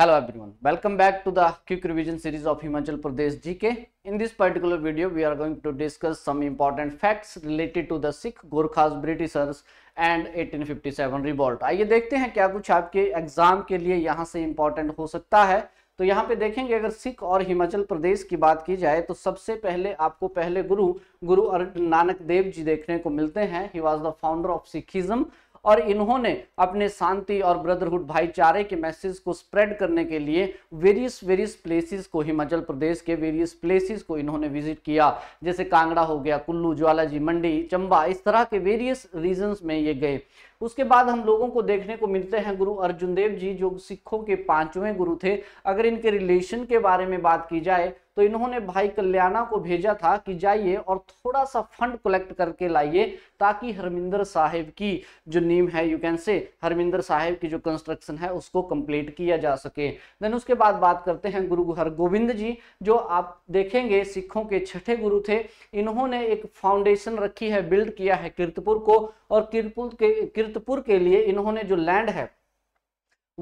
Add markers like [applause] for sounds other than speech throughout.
Hello everyone, welcome back to the quick revision series of Himachal Pradesh GK. In this particular video, we are going to discuss some important facts related to the Sikh Gorkhas Britishers and 1857 revolt आइए देखते हैं क्या कुछ आपके exam के लिए यहाँ से इम्पोर्टेंट हो सकता है तो यहाँ पे देखेंगे अगर सिख और हिमाचल प्रदेश की बात की जाए तो सबसे पहले आपको पहले गुरु गुरु नानक देव जी देखने को मिलते हैं he was the founder of Sikhism और इन्होंने अपने शांति और ब्रदरहुड भाईचारे के मैसेज को स्प्रेड करने के लिए वेरियस वेरियस प्लेसेस को हिमाचल प्रदेश के वेरियस प्लेसेस को इन्होंने विजिट किया जैसे कांगड़ा हो गया कुल्लू ज्वालाजी मंडी चंबा इस तरह के वेरियस रीजन्स में ये गए उसके बाद हम लोगों को देखने को मिलते हैं गुरु अर्जुन देव जी जो सिखों के पांचवें गुरु थे अगर इनके रिलेशन के बारे में बात की जाए तो इन्होंने भाई कल्याणा को भेजा था कि जाइए और थोड़ा सा फंड कलेक्ट करके लाइए ताकि हरमिंदर साहेब की जो नीम है यू कैन से हरमिंदर साहेब की जो कंस्ट्रक्शन है उसको कंप्लीट किया जा सके देन उसके बाद बात करते हैं गुरु हरगोविंद जी जो आप देखेंगे सिखों के छठे गुरु थे इन्होंने एक फाउंडेशन रखी है बिल्ड किया है कीर्तपुर को और कीर्तपुर के कीर्तपुर के लिए इन्होंने जो लैंड है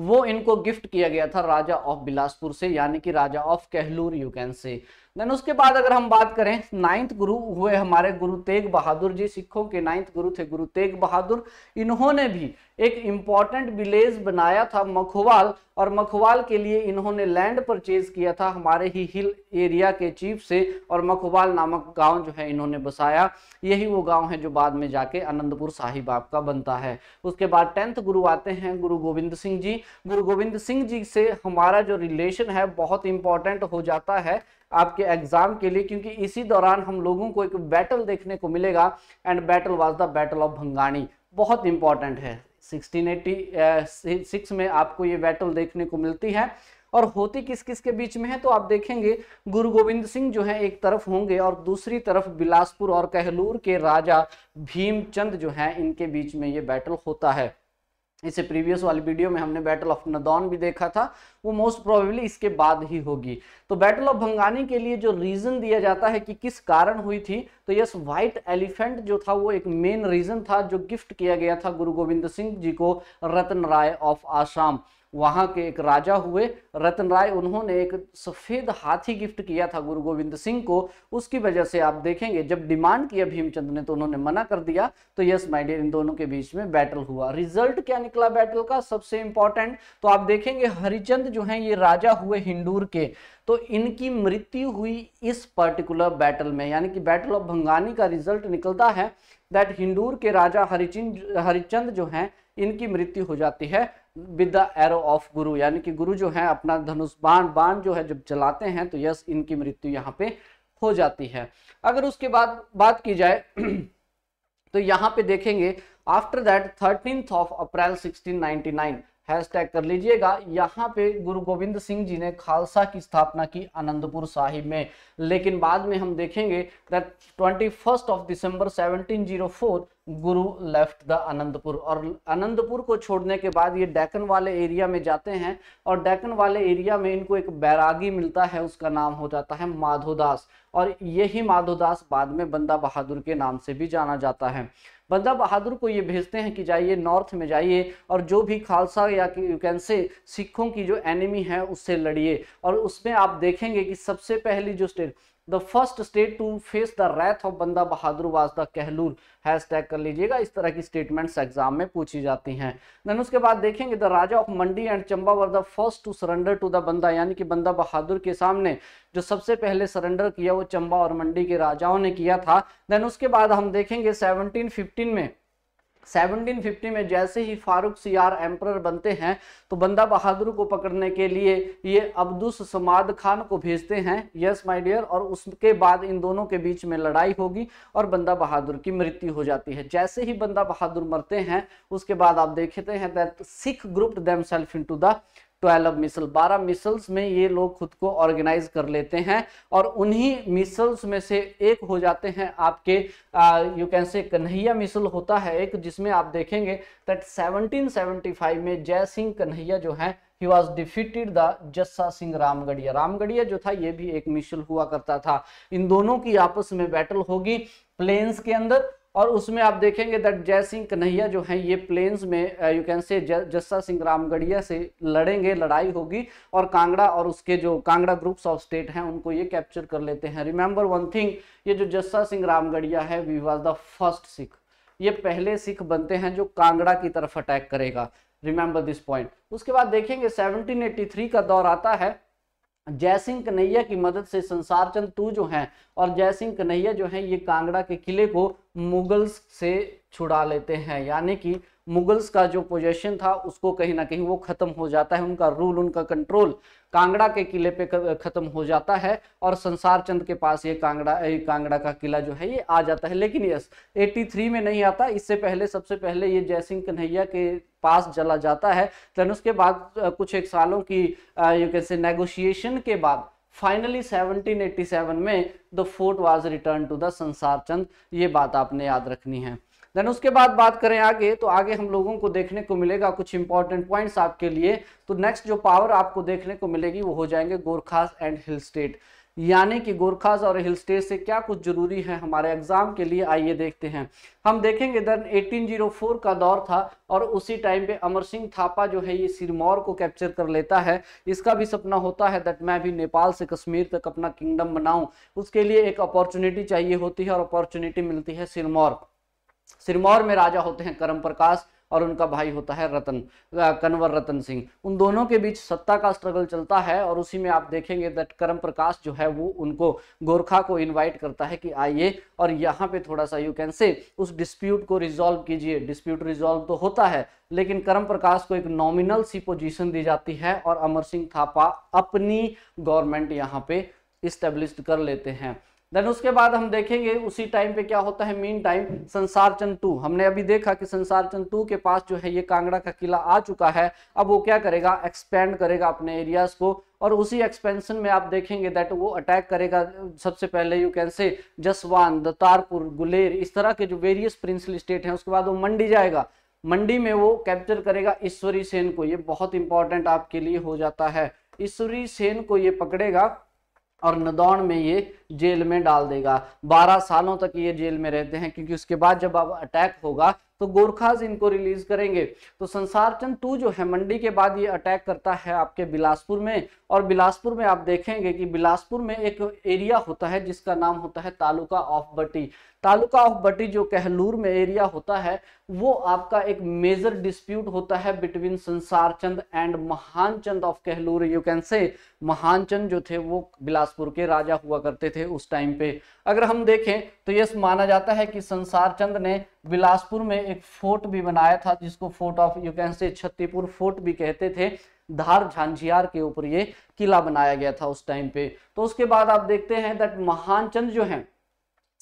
वो इनको गिफ्ट किया गया था राजा ऑफ बिलासपुर से यानी कि raja of Kahlur you can say then उसके बाद अगर हम बात करें नाइन्थ गुरु हुए हमारे गुरु तेग बहादुर जी सिखों के नाइन्थ गुरु थे गुरु तेग बहादुर इन्होंने भी एक इम्पॉर्टेंट विलेज बनाया था मखवाल और मखवाल के लिए इन्होंने लैंड परचेज किया था हमारे ही हिल एरिया के चीफ से और मखवाल नामक गांव जो है इन्होंने बसाया यही वो गांव है जो बाद में जाके आनंदपुर साहिब आपका बनता है उसके बाद टेंथ गुरु आते हैं गुरु गोविंद सिंह जी गुरु गोविंद सिंह जी से हमारा जो रिलेशन है बहुत इंपॉर्टेंट हो जाता है आपके एग्जाम के लिए क्योंकि इसी दौरान हम लोगों को एक बैटल देखने को मिलेगा and battle was the battle of Bhangani बहुत इंपॉर्टेंट है 1686 uh, में आपको ये बैटल देखने को मिलती है और होती किस किस के बीच में है तो आप देखेंगे गुरु गोविंद सिंह जो है एक तरफ होंगे और दूसरी तरफ बिलासपुर और कहलूर के राजा भीमचंद जो है इनके बीच में ये बैटल होता है इसे प्रीवियस वाली वीडियो में हमने बैटल ऑफ नदौन भी देखा था वो मोस्ट प्रोबेबली इसके बाद ही होगी तो बैटल ऑफ भंगानी के लिए जो रीजन दिया जाता है कि किस कारण हुई थी तो यस व्हाइट एलिफेंट जो था वो एक मेन रीजन था जो गिफ्ट किया गया था गुरु गोविंद सिंह जी को रतन राय ऑफ आसाम वहाँ के एक राजा हुए रतन राय उन्होंने एक सफ़ेद हाथी गिफ्ट किया था गुरु गोविंद सिंह को उसकी वजह से आप देखेंगे जब डिमांड किया भीमचंद ने तो उन्होंने मना कर दिया तो यस माय डियर इन दोनों के बीच में बैटल हुआ रिजल्ट क्या निकला बैटल का सबसे इंपॉर्टेंट तो आप देखेंगे हरिचंद जो है ये राजा हुए हिंडूर के तो इनकी मृत्यु हुई इस पर्टिकुलर बैटल में यानी कि बैटल ऑफ भंगानी का रिजल्ट निकलता है दैट हिंडूर के राजा हरिचंद हरिचंद जो हैं इनकी मृत्यु हो जाती है विद द एरो ऑफ गुरु यानी कि गुरु जो है अपना धनुष बाण बाण जो है जब जलाते हैं तो यस इनकी मृत्यु यहाँ पे हो जाती है अगर उसके बाद बात की जाए [clears throat] तो यहाँ पे देखेंगे after that thirteen of April 1699 hashtag कर लीजिएगा यहाँ पे गुरु गोविंद सिंह जी ने खालसा की स्थापना की आनंदपुर साहिब में लेकिन बाद में हम देखेंगे that twenty of December seventeen guru left the Anantpur और अनंतपुर को छोड़ने के बाद ये डैकन वाले एरिया में जाते हैं और डैकन वाले एरिया में इनको एक बैरागी मिलता है उसका नाम हो जाता है माधोदास और यही माधोदास बाद में बंदा बहादुर के नाम से भी जाना जाता है बंदा बहादुर को ये भेजते हैं कि जाइए नॉर्थ में जाइए और जो भी खालसा या यू कैन से सिखों की जो एनिमी है उससे लड़िए और उसमें आप देखेंगे कि सबसे पहली जो state the first state to face the wrath of Banda Bahadur was the Kahlur hashtag कर लीजिएगा इस तरह की स्टेटमेंट्स एग्जाम में पूछी जाती हैं देन उसके बाद देखेंगे the raja of Mandi and Chamba were the first to surrender to the Banda यानी कि बंदा बहादुर के सामने जो सबसे पहले सरेंडर किया वो चंबा और मंडी के राजाओं ने किया था देन उसके बाद हम देखेंगे सेवनटीन में 1750 में जैसे ही फारूक सियार एम्पर बनते हैं तो बंदा बहादुर को पकड़ने के लिए ये अब्दुस समाद खान को भेजते हैं यस माय डियर और उसके बाद इन दोनों के बीच में लड़ाई होगी और बंदा बहादुर की मृत्यु हो जाती है जैसे ही बंदा बहादुर मरते हैं उसके बाद आप देखते हैं that Sikh group themselves in the twelve misl बारह मिसल्स में ये लोग खुद को ऑर्गेनाइज कर लेते हैं और उन्हीं मिसल्स में से एक हो जाते हैं आपके यू कैन से कन्हैया मिसल होता है एक जिसमें आप देखेंगे दैट 1775 में जय सिंह कन्हैया जो है he was defeated the Jassa Singh Ramgarhia Ramgarhia जो था ये भी एक मिसल हुआ करता था इन दोनों की आपस में बैटल होगी प्लेन्स के अंदर और उसमें आप देखेंगे दैट जय सिंह कन्हैया जो हैं ये प्लेन्स में यू कैन से जस्सा सिंह रामगढ़िया से लड़ेंगे लड़ाई होगी और कांगड़ा और उसके जो कांगड़ा ग्रुप्स ऑफ स्टेट हैं उनको ये कैप्चर कर लेते हैं रिमेंबर वन थिंग ये जो जस्सा सिंह रामगढ़िया है we was the first Sikh ये पहले सिख बनते हैं जो कांगड़ा की तरफ अटैक करेगा रिमेंबर दिस पॉइंट उसके बाद देखेंगे सेवनटीन का दौर आता है जयसिंह कन्हैया की मदद से संसार चंद टू जो हैं और जयसिंह कन्हैया जो हैं ये कांगड़ा के किले को मुगल्स से छुड़ा लेते हैं यानी कि मुगल्स का जो पोजेशन था उसको कहीं ना कहीं वो खत्म हो जाता है उनका रूल उनका कंट्रोल कांगड़ा के किले पे खत्म हो जाता है और संसार चंद के पास ये कांगड़ा ये कांगड़ा का किला जो है ये आ जाता है लेकिन यस 83 में नहीं आता इससे पहले सबसे पहले ये जयसिंह कन्हैया के पास जला जाता है देन उसके बाद कुछ एक सालों की यू कैसे नेगोशिएशन के बाद फाइनली 1787 में the fort was return to the Sansar Chand ये बात आपने याद रखनी है देन उसके बाद बात करें आगे तो आगे हम लोगों को देखने को मिलेगा कुछ इंपॉर्टेंट पॉइंट्स आपके लिए तो नेक्स्ट जो पावर आपको देखने को मिलेगी वो हो जाएंगे गोरखास एंड हिल स्टेट यानी कि गोरखास और हिल स्टेट से क्या कुछ जरूरी है हमारे एग्जाम के लिए आइए देखते हैं हम देखेंगे दर 1804 का दौर था और उसी टाइम पे अमर सिंह थापा जो है ये सिरमौर को कैप्चर कर लेता है इसका भी सपना होता है दैट मैं भी नेपाल से कश्मीर तक अपना किंगडम बनाऊं उसके लिए एक अपॉर्चुनिटी चाहिए होती है और अपॉर्चुनिटी मिलती है सिरमौर सिरमौर में राजा होते हैं करम प्रकाश और उनका भाई होता है रतन कन्वर रतन सिंह उन दोनों के बीच सत्ता का स्ट्रगल चलता है और उसी में आप देखेंगे दैट करम प्रकाश जो है वो उनको गोरखा को इनवाइट करता है कि आइए और यहाँ पे थोड़ा सा यू कैन से उस डिस्प्यूट को रिजॉल्व कीजिए डिस्प्यूट रिजॉल्व तो होता है लेकिन करम प्रकाश को एक नॉमिनल सी पोजिशन दी जाती है और अमर सिंह थापा अपनी गवर्नमेंट यहाँ पे इस्टेब्लिश कर लेते हैं देन उसके बाद हम देखेंगे उसी टाइम पे क्या होता है मीन टाइम संसार चंद टू हमने अभी देखा कि संसार चंद टू के पास जो है ये कांगड़ा का किला आ चुका है अब वो क्या करेगा एक्सपेंड करेगा अपने एरियाज को और उसी एक्सपेंशन में आप देखेंगे दैट वो अटैक करेगा सबसे पहले यू कैन से जसवान दतारपुर गुलेर इस तरह के जो वेरियस प्रिंसली स्टेट हैं उसके बाद वो मंडी जाएगा मंडी में वो कैप्चर करेगा ईश्वरी सेन को ये बहुत इंपॉर्टेंट आपके लिए हो जाता है ईश्वरी सेन को ये पकड़ेगा और नदौन में ये जेल में डाल देगा बारह सालों तक ये जेल में रहते हैं क्योंकि उसके बाद जब अब अटैक होगा तो गोरखाज इनको रिलीज करेंगे तो संसार चंद टू जो है मंडी के बाद ये अटैक करता है आपके बिलासपुर में और बिलासपुर में आप देखेंगे कि बिलासपुर में एक एरिया होता है जिसका नाम होता है तालुका ऑफ बटी तालुका ऑफ बटी जो कहलूर में एरिया होता है वो आपका एक मेजर डिस्प्यूट होता है बिटवीन संसार Chand and Mahan Chand of Kahlur you can say Mahan चंद जो थे वो बिलासपुर के राजा हुआ करते थे उस टाइम पे अगर हम देखें तो यस माना जाता है कि संसार चंद ने बिलासपुर में एक फोर्ट भी बनाया था जिसको फोर्ट ऑफ यू कैन से छत्तीपुर फोर्ट भी कहते थे धार झांझियार के ऊपर ये किला बनाया गया था उस टाइम पे तो उसके बाद आप देखते हैं दैट महान चंद जो है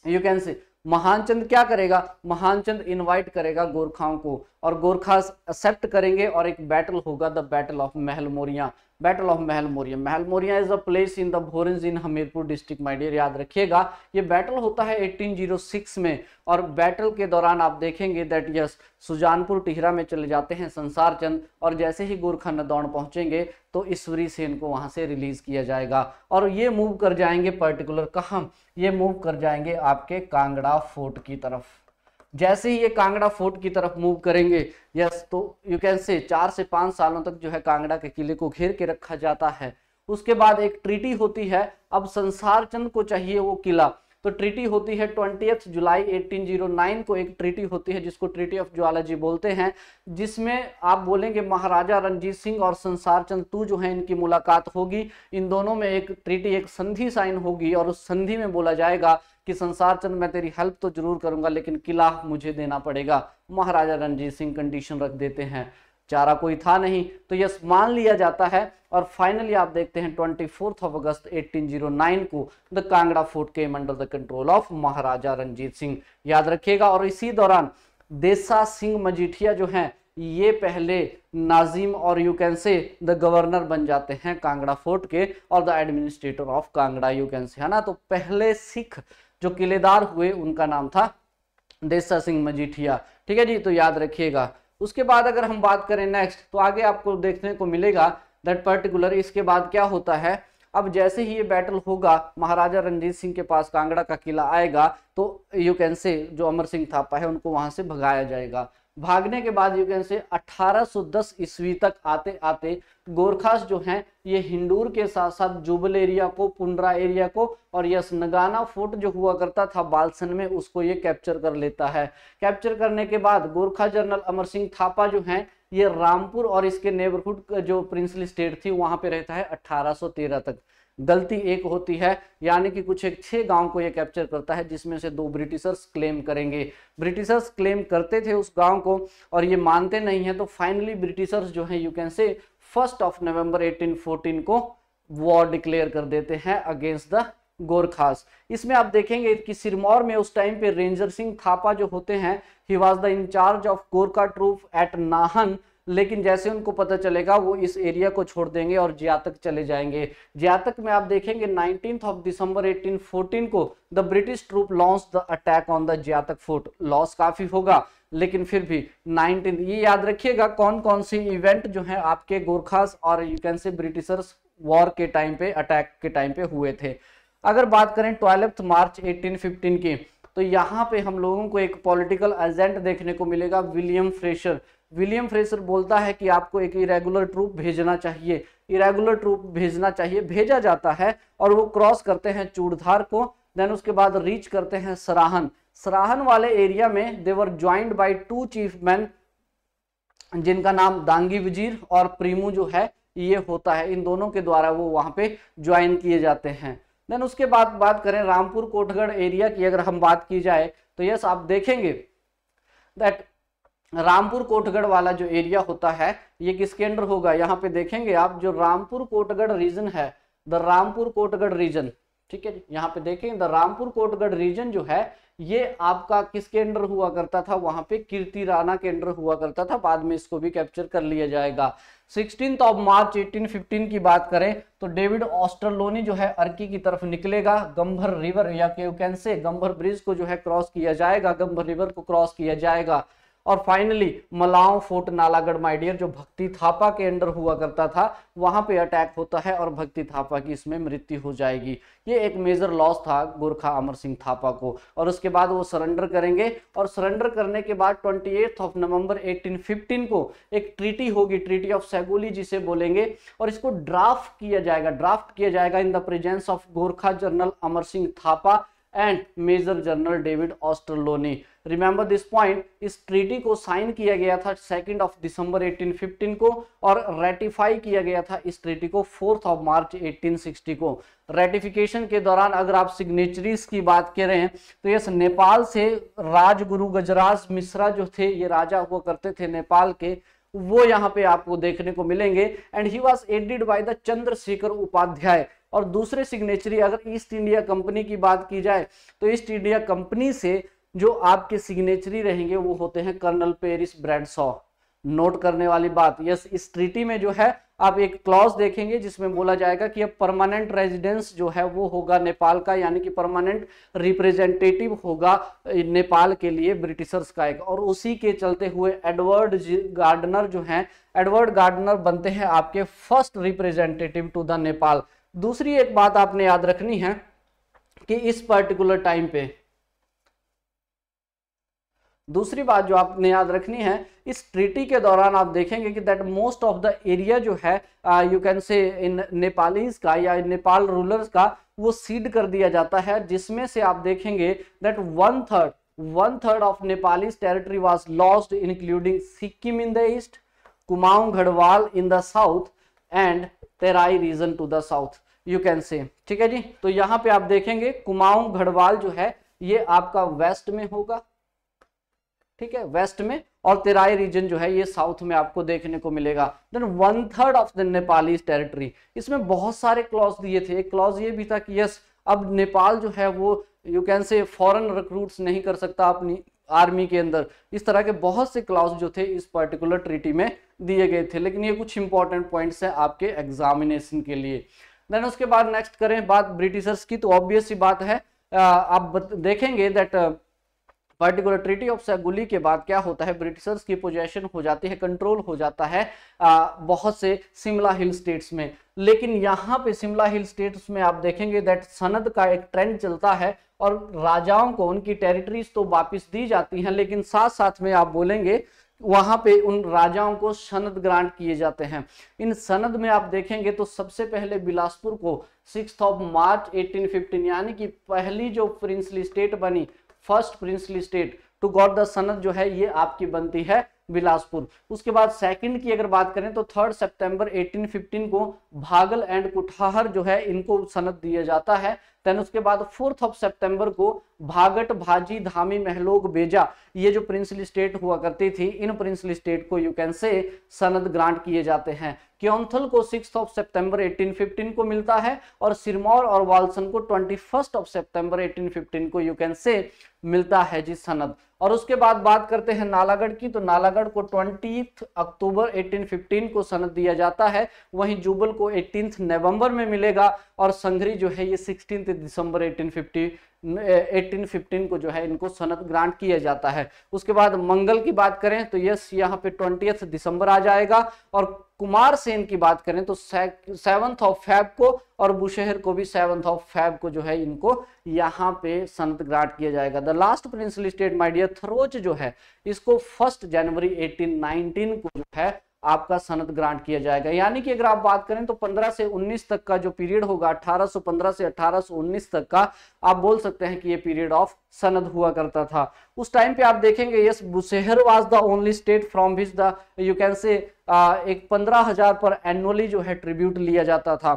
यू कैन से महानचंद क्या करेगा महानचंद इनवाइट करेगा गोरखाओं को और गोरखा एक्सेप्ट करेंगे और एक बैटल होगा the battle of Mahalmoria Moria battle of Mahal Moria Mahal Moria is a place in the Bhoranj in Hamirpur district my dear याद रखिएगा ये बैटल होता है 1806 में और बैटल के दौरान आप देखेंगे दैट यस सुजानपुर टिहरा में चले जाते हैं संसार चंद और जैसे ही गोरखा नदौड़ पहुंचेंगे तो ईश्वरी सेन को वहां से रिलीज किया जाएगा और ये मूव कर जाएंगे पर्टिकुलर कहाँ ये मूव कर जाएंगे आपके कांगड़ा फोर्ट की तरफ जैसे ही ये कांगड़ा फोर्ट की तरफ मूव करेंगे यस तो यू कैन से चार से पाँच सालों तक जो है कांगड़ा के किले को घेर के रखा जाता है उसके बाद एक ट्रीटी होती है अब संसार चंद को चाहिए वो किला तो ट्रीटी होती है ट्वेंटी जुलाई 1809 को एक ट्रीटी होती है जिसको ट्रीटी ऑफ ज्वालाजी बोलते हैं जिसमें आप बोलेंगे महाराजा रणजीत सिंह और संसार चंद तू जो है इनकी मुलाकात होगी इन दोनों में एक ट्रीटी एक संधि साइन होगी और उस संधि में बोला जाएगा कि संसार चंद मैं तेरी हेल्प तो जरूर करूंगा लेकिन किला मुझे देना पड़ेगा महाराजा रणजीत सिंह कंडीशन रख देते हैं चारा कोई था नहीं तो यस मान लिया जाता है और फाइनली आप देखते हैं ट्वेंटी फोर्थ ऑफ अगस्त 1809 को the Kangra fort came under the control of Maharaja Ranjit Singh याद रखिएगा और इसी दौरान देसा सिंह मजीठिया जो हैं ये पहले नाजिम और you can say the governor बन जाते हैं कांगड़ा फोर्ट के और the administrator of Kangra you can say है ना तो पहले सिख जो किलेदार हुए उनका नाम था देसा सिंह मजीठिया ठीक है जी तो याद रखिएगा उसके बाद अगर हम बात करें नेक्स्ट तो आगे आपको देखने को मिलेगा दैट पर्टिकुलर इसके बाद क्या होता है अब जैसे ही ये बैटल होगा महाराजा रणजीत सिंह के पास कांगड़ा का किला आएगा तो यू कैन से जो अमर सिंह थापा है उनको वहां से भगाया जाएगा भागने के बाद यू कैन से 1810 ईस्वी तक आते आते गोरखास जो हैं ये हिंडूर के साथ साथ जुबल एरिया को पुंडरा एरिया को और यस नगाना फोर्ट जो हुआ करता था बालसन में उसको ये कैप्चर कर लेता है कैप्चर करने के बाद गोरखा जनरल अमर सिंह थापा जो हैं ये रामपुर और इसके नेबरहुड जो प्रिंसली स्टेट थी वहां पे रहता है अट्ठारह तक गलती एक होती है यानी कि कुछ एक छह गांव को ये कैप्चर करता है जिसमें से दो ब्रिटिशर्स क्लेम करेंगे ब्रिटिशर्स क्लेम करते थे उस गांव को और ये मानते नहीं है तो फाइनली ब्रिटिशर्स जो है you can say first of November 1814 को वॉर डिक्लेयर कर देते हैं अगेंस्ट द गोरखास इसमें आप देखेंगे कि सिरमौर में उस टाइम पे रेंजर सिंह थापा जो होते हैं he was the in-charge of Gorkha troops at Nahan लेकिन जैसे उनको पता चलेगा वो इस एरिया को छोड़ देंगे और जियातक चले जाएंगे जियातक में आप देखेंगे नाइनटीन ऑफ दिसंबर 1814 को the British troop launch the attack on the Jaithak fort loss काफी होगा लेकिन फिर भी 19 ये याद रखिएगा कौन कौन सी इवेंट जो है आपके गोरखास और you can say Britishers war के टाइम पे अटैक के टाइम पे हुए थे अगर बात करें ट्वेल्थ मार्च 1815 की तो यहाँ पे हम लोगों को एक पॉलिटिकल एजेंट देखने को मिलेगा विलियम फ्रेशर विलियम फ्रेसर बोलता है कि आपको एक इरेगुलर ट्रूप भेजना चाहिए इरेगुलर ट्रूप भेजना चाहिए भेजा जाता है और वो क्रॉस करते हैं चूड़धार को देन उसके बाद रीच करते हैं सराहन सराहन वाले एरिया में they were joined by two chief man जिनका नाम दांगी वजीर और प्रीमू जो है ये होता है इन दोनों के द्वारा वो वहां पे ज्वाइन किए जाते हैं देन उसके बाद बात करें रामपुर कोटगढ़ एरिया की अगर हम बात की जाए तो यस आप देखेंगे दैट रामपुर कोटगढ़ वाला जो एरिया होता है ये किसके अंडर होगा यहाँ पे देखेंगे आप जो रामपुर कोटगढ़ रीजन है द रामपुर कोटगढ़ रीजन ठीक है यहाँ पे देखें द रामपुर कोटगढ़ रीजन जो है ये आपका किसके अंडर हुआ करता था वहां पे कीर्ति राणा के अंडर हुआ करता था बाद में इसको भी कैप्चर कर लिया जाएगा सिक्सटीन ऑफ मार्च 1815 की बात करें तो डेविड ऑस्टरलोनी जो है अर्की की तरफ निकलेगा गंभर रिवर या कैन से गंभर ब्रिज को जो है क्रॉस किया जाएगा गंभर रिवर को क्रॉस किया जाएगा और finally Malaon fort Nalagarh my dear जो भक्ति थापा के अंडर हुआ करता था वहां पे अटैक होता है और भक्ति थापा की इसमें मृत्यु हो जाएगी ये एक मेजर लॉस था गोरखा अमर सिंह थापा को और उसके बाद वो सरेंडर करेंगे और सरेंडर करने के बाद ट्वेंटी ऑफ नवंबर 1815 को एक ट्रीटी होगी ट्रीटी ऑफ सैगोली जिसे बोलेंगे और इसको ड्राफ्ट किया जाएगा ड्राफ्ट किया जाएगा in the presence of Gorkha general Amar Singh Thapa and major general David Ochterlony remember this point इस ट्रीटी को साइन किया गया था सेकेंड ऑफ दिसंबर 1815 को और रेटिफाई किया गया था इस ट्रीटी को फोर्थ ऑफ मार्च 1860 को रेटिफिकेशन के दौरान अगर आप सिग्नेचरीज की बात करें तो यस नेपाल से राजगुरु गजराज मिश्रा जो थे ये राजा हुआ करते थे नेपाल के वो यहाँ पे आपको देखने को मिलेंगे and he was aided by the Chandrashekhar Upadhyay और दूसरे सिग्नेचरी अगर ईस्ट इंडिया कंपनी की बात की जाए तो ईस्ट इंडिया कंपनी से जो आपके सिग्नेचरी रहेंगे वो होते हैं कर्नल पेरिस ब्रैडसॉ नोट करने वाली बात यस इस ट्रीटी में जो है आप एक क्लॉज देखेंगे जिसमें बोला जाएगा कि अब परमानेंट रेजिडेंस जो है वो होगा नेपाल का यानी कि परमानेंट रिप्रेजेंटेटिव होगा नेपाल के लिए ब्रिटिशर्स का एक और उसी के चलते हुए एडवर्ड गार्डनर जो हैं एडवर्ड गार्डनर बनते हैं आपके first representative to the Nepal दूसरी एक बात आपने याद रखनी है कि इस पर्टिकुलर टाइम पे दूसरी बात जो आपने याद रखनी है इस ट्रीटी के दौरान आप देखेंगे कि that most of the area जो है यू कैन से इन नेपालीज का या नेपाल रूलर्स का वो सीड कर दिया जाता है जिसमें से आप देखेंगे that one third one third of Nepalese territory was lost including Sikkim in the east Kumaon Garhwal in the south and Terai region to the south you can say ठीक है जी तो यहाँ पे आप देखेंगे कुमाऊं गढ़वाल जो है ये आपका वेस्ट में होगा ठीक है वेस्ट में और तेराई रीजन जो है ये साउथ में आपको देखने को मिलेगा then one third of the Nepali territory इसमें बहुत सारे क्लॉज दिए थे एक क्लॉज ये भी था कि यस अब नेपाल जो है वो you can say foreign recruits नहीं कर सकता अपनी आर्मी के अंदर इस तरह के बहुत से क्लॉज जो थे इस पर्टिकुलर ट्रीटी में दिए गए थे लेकिन ये कुछ इंपॉर्टेंट पॉइंट्स हैं आपके एग्जामिनेशन के लिए देन उसके बाद नेक्स्ट करें बात ब्रिटिशर्स की तो ऑब्वियस ही बात है आप देखेंगे that particular treaty of Sagauli के बाद क्या होता है ब्रिटिशर्स की पोजेशन हो जाती है कंट्रोल हो जाता है आ, बहुत से शिमला हिल स्टेट्स में लेकिन यहाँ पे शिमला हिल स्टेट्स में आप देखेंगे दैट सनद का एक ट्रेंड चलता है और राजाओं को उनकी टेरिटरीज तो वापस दी जाती हैं लेकिन साथ साथ में आप बोलेंगे वहां पे उन राजाओं को सनद ग्रांट किए जाते हैं इन सनद में आप देखेंगे तो सबसे पहले बिलासपुर को सिक्स ऑफ मार्च 1815 यानी कि पहली जो प्रिंसली स्टेट बनी first princely state to got the sanad जो है ये आपकी बनती है बिलासपुर उसके बाद सेकंड की अगर बात करें तो थर्ड सितंबर 1815 को भागल एंड कुठाहर जो है इनको सनद दिया जाता है देन उसके बाद फोर्थ ऑफ सितंबर को भागट भाजी धामी महलोग बेजा ये जो प्रिंसली स्टेट हुआ करती थी इन प्रिंसली स्टेट को you can say sanad grant किए जाते हैं क्योंथल को सिक्स ऑफ सितंबर 1815 को मिलता है और सिरमौर और वालसन को ट्वेंटी फर्स्ट ऑफ सितंबर 1815 को यू कैन से मिलता है जी सनद और उसके बाद बात करते हैं नालागढ़ की तो नालागढ़ को ट्वेंटी अक्टूबर 1815 को सनद दिया जाता है वहीं जुबल को एटीन नवंबर में मिलेगा और संघरी जो है ये सिक्सटीन दिसंबर 1850 1815 को जो है इनको सनत ग्रांट किया जाता है उसके बाद मंगल की बात करें तो यस यहाँ पे ट्वेंटी दिसंबर आ जाएगा और कुमार सेन की बात करें तो सेवंथ ऑफ फैब को और बुशहर को भी सेवंथ ऑफ फैब को जो है इनको यहाँ पे सनत ग्रांट किया जाएगा the last prince state my dear Tharoch जो है इसको फर्स्ट जनवरी 1819 को जो है आपका सनत ग्रांट किया जाएगा यानी कि अगर आप बात करें तो 15 से 19 तक का जो पीरियड होगा 1815 से 1819 तक का आप बोल सकते हैं कि ये पीरियड ऑफ सनद हुआ करता था उस टाइम पे आप देखेंगे yes Bushahr was the only state from which the you can say एक पंद्रह हजार पर एनुअली जो है ट्रिब्यूट लिया जाता था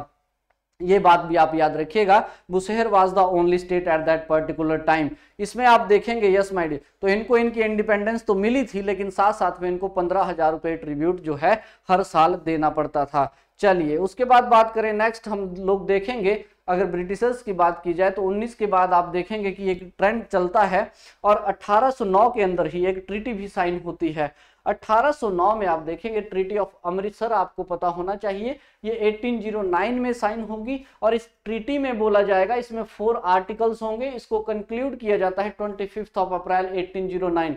ये बात भी आप याद रखिएगा Bushahr was the only state at that particular time इसमें आप देखेंगे यस डियर तो इनको इनकी इंडिपेंडेंस तो मिली थी लेकिन साथ साथ में इनको पंद्रह हजार रुपये ट्रिब्यूट जो है हर साल देना पड़ता था चलिए उसके बाद बात करें नेक्स्ट हम लोग देखेंगे अगर ब्रिटिशर्स की बात की जाए तो 19 के बाद आप देखेंगे कि एक ट्रेंड चलता है और 1809 के अंदर ही एक ट्रीटी भी साइन होती है 1809 में आप देखेंगे ट्रीटी ऑफ अमृतसर आपको पता होना चाहिए ये 1809 में साइन होगी और इस ट्रीटी में बोला जाएगा इसमें फोर आर्टिकल्स होंगे इसको कंक्लूड किया जाता है ट्वेंटी ऑफ अप्रैल एटीन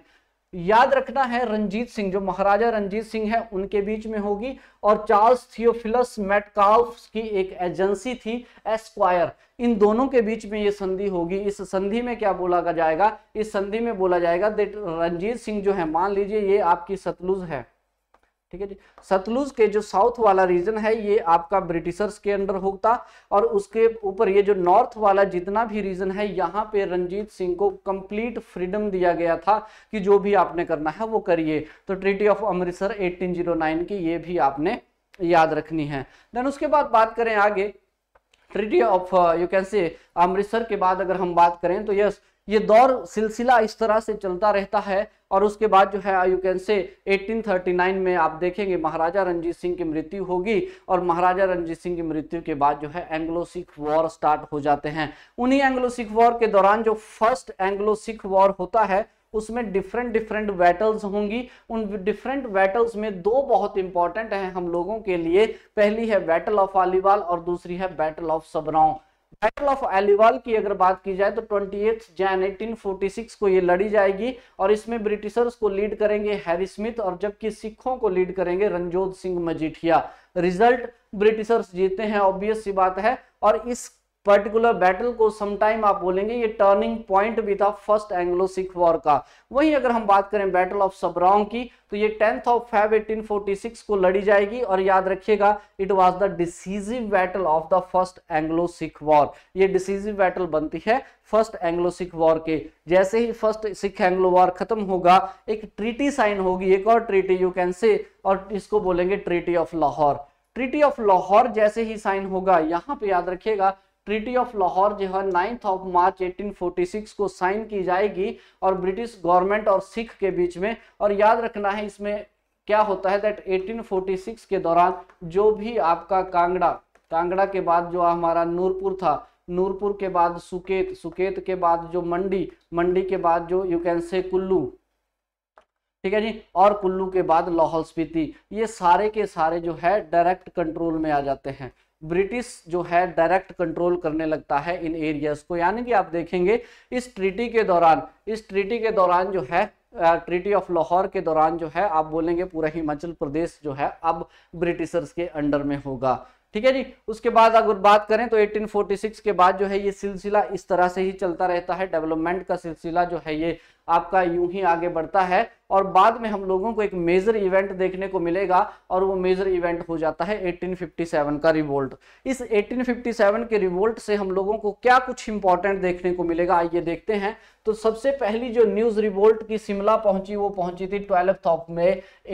याद रखना है रंजीत सिंह जो महाराजा रंजीत सिंह है उनके बीच में होगी और चार्ल्स थियोफिलस मेटकाफ की एक एजेंसी थी एस्क्वायर इन दोनों के बीच में ये संधि होगी इस संधि में क्या बोला जाएगा इस संधि में बोला जाएगा रंजीत सिंह जो है मान लीजिए ये आपकी सतलुज है ठीक है जी सतलुज के जो साउथ वाला रीजन है ये आपका ब्रिटिशर्स के अंडर होता और उसके ऊपर ये जो नॉर्थ वाला जितना भी रीजन है यहाँ पे रंजीत सिंह को कंप्लीट फ्रीडम दिया गया था कि जो भी आपने करना है वो करिए तो ट्रीटी ऑफ अमृतसर 1809 की ये भी आपने याद रखनी है देन उसके बाद बात करें आगे ट्रीटी ऑफ यू कैन से अमृतसर के बाद अगर हम बात करें तो यस ये दौर सिलसिला इस तरह से चलता रहता है और उसके बाद जो है यू कैन से 1839 में आप देखेंगे महाराजा रंजीत सिंह की मृत्यु होगी और महाराजा रंजीत सिंह की मृत्यु के बाद जो है एंग्लो सिख वॉर स्टार्ट हो जाते हैं उन्हीं एंग्लो सिख वॉर के दौरान जो फर्स्ट एंग्लो सिख वॉर होता है उसमें डिफरेंट डिफरेंट बैटल्स होंगी उन डिफरेंट बैटल्स में दो बहुत इंपॉर्टेंट हैं हम लोगों के लिए पहली है बैटल ऑफ आलीवाल और दूसरी है battle of Sobraon battle of Aliwal की अगर बात की जाए तो ट्वेंटी जैन 1846 को ये लड़ी जाएगी और इसमें ब्रिटिशर्स को लीड करेंगे हैरी स्मिथ और जबकि सिखों को लीड करेंगे रंजोत सिंह मजीठिया रिजल्ट ब्रिटिशर्स जीते हैं ऑब्वियस सी बात है और इस पर्टिकुलर बैटल को समटाइम आप बोलेंगे ये टर्निंग पॉइंट भी था फर्स्ट एंग्लो सिख वॉर का वहीं अगर हम बात करें बैटल ऑफ सबरांग की तो ये टेंथ ऑफ फेब 1846 को लड़ी जाएगी और याद रखिएगा it was the decisive battle of the first Anglo Sikh war ये डिसीजिव बैटल बनती है फर्स्ट एंग्लो सिख वॉर के जैसे ही फर्स्ट सिख एंग्लो वॉर खत्म होगा एक ट्रीटी साइन होगी एक और ट्रीटी यू कैन से और इसको बोलेंगे treaty of Lahore treaty of Lahore जैसे ही साइन होगा यहाँ पे याद रखिएगा ट्रीटी ऑफ लाहौर जो है नाइन्थ ऑफ मार्च 1846 को साइन की जाएगी और ब्रिटिश गवर्नमेंट और सिख के बीच में और याद रखना है इसमें क्या होता है दैट 1846 के दौरान जो भी आपका कांगड़ा कांगड़ा के बाद जो हमारा नूरपुर था नूरपुर के बाद सुकेत सुकेत के बाद जो मंडी मंडी के बाद जो यू कैन से कुल्लू ठीक है जी और कुल्लू के बाद लाहौल स्पीति ये सारे के सारे जो है डायरेक्ट कंट्रोल में आ जाते हैं ब्रिटिश जो है डायरेक्ट कंट्रोल करने लगता है इन एरियाज को यानी कि आप देखेंगे इस ट्रीटी के दौरान इस ट्रीटी के दौरान जो है ट्रीटी ऑफ लाहौर के दौरान जो है आप बोलेंगे पूरा हिमाचल प्रदेश जो है अब ब्रिटिशर्स के अंडर में होगा ठीक है जी उसके बाद अगर बात करें तो 1846 के बाद जो है ये सिलसिला इस तरह से ही चलता रहता है डेवलपमेंट का सिलसिला जो है ये आपका यूं ही आगे बढ़ता है और बाद में हम लोगों को एक मेजर इवेंट देखने को मिलेगा और वो मेजर इवेंट हो जाता है 1857 का रिवोल्ट इस 1857 के रिवोल्ट से हम लोगों को क्या कुछ इंपॉर्टेंट देखने को मिलेगा आइए देखते हैं तो सबसे पहली जो न्यूज रिवोल्ट की शिमला पहुंची वो पहुंची थी ट्वेल्थ ऑफ मे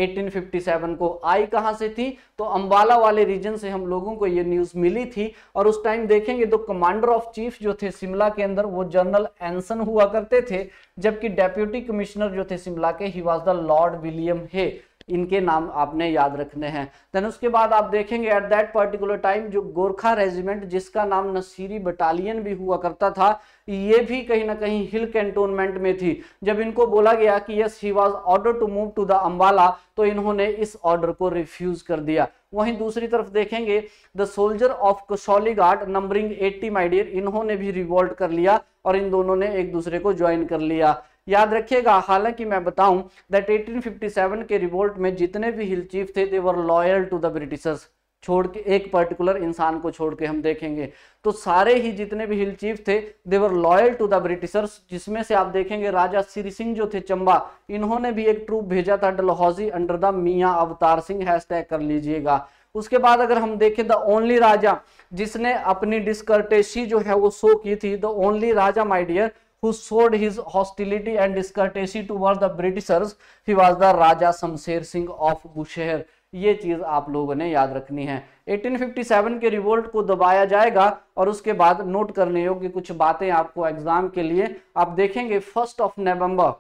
एटीन को आई कहां से थी तो अंबाला वाले रीजन से हम लोगों लोगों को ये न्यूज मिली थी और उस टाइम देखेंगे तो कमांडर ऑफ चीफ जो थे शिमला के अंदर वो जनरल एंसन हुआ करते थे जबकि डेप्यूटी कमिश्नर जो थे शिमला के he was the lord William है इनके नाम आपने याद रखने हैं देन उसके बाद आप देखेंगे एट दैट पर्टिकुलर टाइम जो गोरखा रेजिमेंट जिसका नाम नसीरी बटालियन भी हुआ करता था ये भी कहीं ना कहीं हिल कैंटोनमेंट में थी जब इनको बोला गया कि yes he was order to move to the Ambala तो इन्होंने इस ऑर्डर को रिफ्यूज कर दिया वहीं दूसरी तरफ देखेंगे the soldier of Kasauli guard numbering 80 my dear इन्होंने भी रिवॉल्ट कर लिया और इन दोनों ने एक दूसरे को ज्वाइन कर लिया याद रखिएगा हालांकि मैं बताऊं दैट 1857 के रिवोल्ट में जितने भी हिल चीफ थे they were loyal to the britishers छोड़ के एक पर्टिकुलर इंसान को छोड़ के हम देखेंगे तो सारे ही जितने भी हिल चीफ थे they were loyal to the britishers जिसमें से आप देखेंगे राजा श्री सिंह जो थे चंबा इन्होंने भी एक ट्रूप भेजा था डलहौजी अंडर द मियाँ अवतार सिंह हैश कर लीजिएगा उसके बाद अगर हम देखें द ओनली राजा जिसने अपनी डिस्कर्टेसी जो है वो शो की थी the only raja my dear who showed his hostility and discourtesy towards the Britishers. He was the Raja Samsher Singh of Bushehr. ये चीज आप लोगों ने याद रखनी है 1857 के रिवोल्ट को दबाया जाएगा और उसके बाद नोट करने योग्य कुछ बातें आपको एग्जाम के लिए आप देखेंगे first of November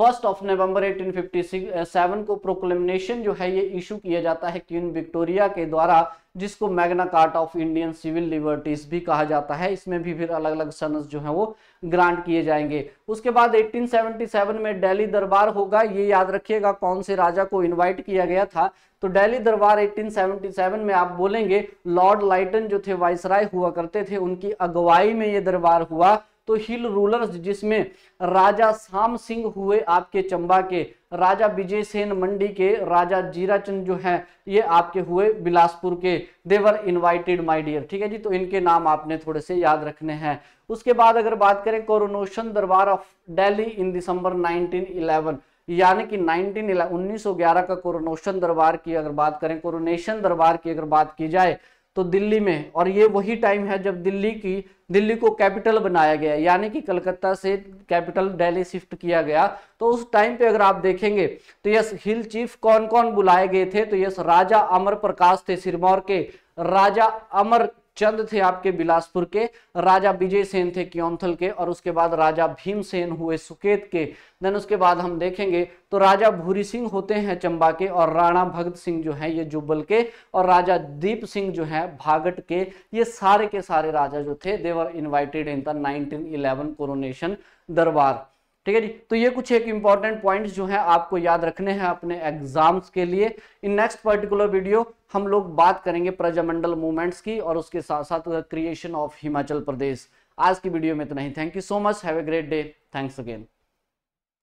first of November 1857 को प्रोक्लेमिनेशन जो है ये इशू किया जाता है क्वीन विक्टोरिया के द्वारा जिसको Magna Carta of Indian civil liberties भी कहा जाता है इसमें भी फिर अलग अलग सनस जो है वो ग्रांट किए जाएंगे उसके बाद 1877 में दिल्ली दरबार होगा ये याद रखिएगा कौन से राजा को इनवाइट किया गया था तो दिल्ली दरबार 1877 में आप बोलेंगे लॉर्ड लाइटन जो थे वाइसराय हुआ करते थे उनकी अगुवाई में ये दरबार हुआ तो हिल रूलर्स जिसमें राजा शाम सिंह हुए आपके चंबा के राजा विजय सेन मंडी के राजा जीराचंद जो हैं ये आपके हुए बिलासपुर के देवर इनवाइटेड माय डियर ठीक है जी तो इनके नाम आपने थोड़े से याद रखने हैं उसके बाद अगर बात करें coronation durbar of Delhi in December nineteen यानी कि 1911 1911 का कोरोनोशन दरबार की अगर बात करें कोरोनेशन दरबार की अगर बात की जाए तो दिल्ली में और ये वही टाइम है जब दिल्ली की दिल्ली को कैपिटल बनाया गया यानी कि कलकत्ता से कैपिटल दिल्ली शिफ्ट किया गया तो उस टाइम पे अगर आप देखेंगे तो यस हिल चीफ कौन कौन बुलाए गए थे तो यस राजा अमर प्रकाश थे सिरमौर के राजा अमर चंद थे आपके बिलासपुर के राजा विजय सेन थे क्योंथल के और उसके बाद राजा भीम सेन हुए सुकेत के देन उसके बाद हम देखेंगे तो राजा भूरी सिंह होते हैं चंबा के और राणा भगत सिंह जो है ये जुब्बल के और राजा दीप सिंह जो है भागट के ये सारे के सारे राजा जो थे they were invited in the nineteen eleven coronation durbar ठीक है जी तो ये कुछ एक इंपॉर्टेंट पॉइंट जो है आपको याद रखने हैं अपने एग्जाम्स के लिए इन नेक्स्ट पर्टिकुलर वीडियो हम लोग बात करेंगे प्रजामंडल मूवमेंट्स की और उसके साथ साथ क्रिएशन ऑफ हिमाचल प्रदेश आज की वीडियो में इतना ही thank you so much have a great day thanks again